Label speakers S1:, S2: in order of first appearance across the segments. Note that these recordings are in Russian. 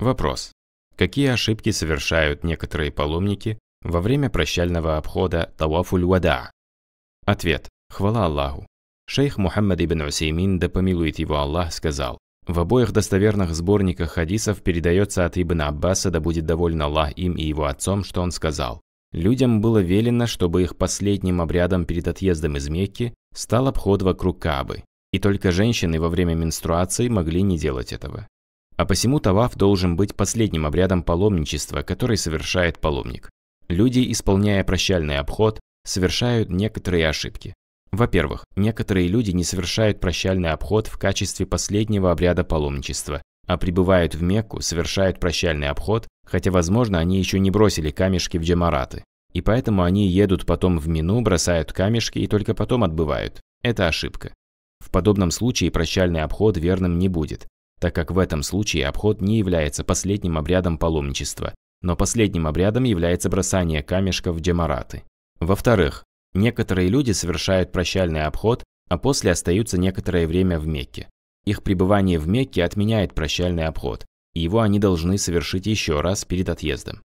S1: Вопрос. Какие ошибки совершают некоторые паломники во время прощального обхода Тауафуль-Вада? Ответ. Хвала Аллаху. Шейх Мухаммад ибн Усеймин, да помилует его Аллах, сказал, в обоих достоверных сборниках хадисов передается от Ибн Аббаса, да будет доволен Аллах им и его отцом, что он сказал. Людям было велено, чтобы их последним обрядом перед отъездом из Мекки стал обход вокруг Каабы. И только женщины во время менструации могли не делать этого. А посему таваф должен быть последним обрядом паломничества, который совершает паломник. Люди, исполняя прощальный обход, совершают некоторые ошибки. Во-первых, некоторые люди не совершают прощальный обход в качестве последнего обряда паломничества, а прибывают в Мекку, совершают прощальный обход, хотя, возможно, они еще не бросили камешки в джамараты. И поэтому они едут потом в Мину, бросают камешки и только потом отбывают. Это ошибка. В подобном случае прощальный обход верным не будет, так как в этом случае обход не является последним обрядом паломничества, но последним обрядом является бросание камешка в демараты. Во-вторых, некоторые люди совершают прощальный обход, а после остаются некоторое время в Мекке. Их пребывание в Мекке отменяет прощальный обход, и его они должны совершить еще раз перед отъездом.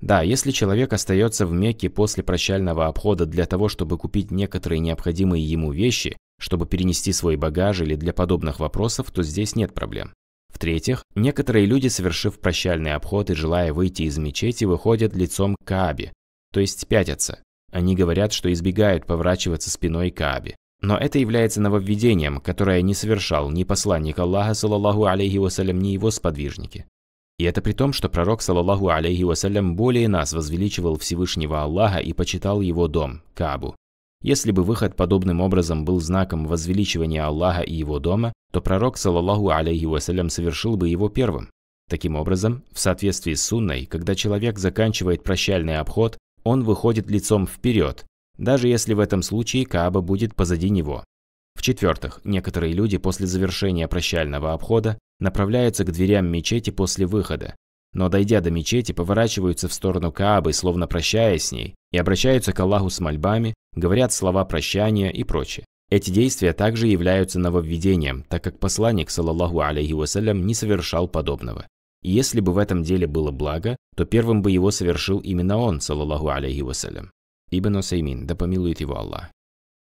S1: Да, если человек остается в Мекке после прощального обхода для того, чтобы купить некоторые необходимые ему вещи, чтобы перенести свой багаж или для подобных вопросов, то здесь нет проблем. В-третьих, некоторые люди, совершив прощальный обход и желая выйти из мечети, выходят лицом к Каабе, то есть пятятся. Они говорят, что избегают поворачиваться спиной к Каабе. Но это является нововведением, которое не совершал ни посланник Аллаха, саллаллаху алейхи вассалям, ни его сподвижники. И это при том, что пророк, саллаллаху алейхи вассалям, более нас возвеличивал Всевышнего Аллаха и почитал его дом, Кабу, если бы выход подобным образом был знаком возвеличивания Аллаха и его дома, то пророк, саллаллаху алейхи вассалям, совершил бы его первым. Таким образом, в соответствии с сунной, когда человек заканчивает прощальный обход, он выходит лицом вперед, даже если в этом случае Кааба будет позади него. В-четвертых, некоторые люди после завершения прощального обхода направляются к дверям мечети после выхода, но дойдя до мечети, поворачиваются в сторону Каабы, словно прощаясь с ней, и обращаются к Аллаху с мольбами, говорят слова прощания и прочее. Эти действия также являются нововведением, так как посланник, саллаллаху алейхи вассалям, не совершал подобного. И если бы в этом деле было благо, то первым бы его совершил именно он, саллаллаху алейхи вассалям. Ибн Усеймин, да помилует его Аллах.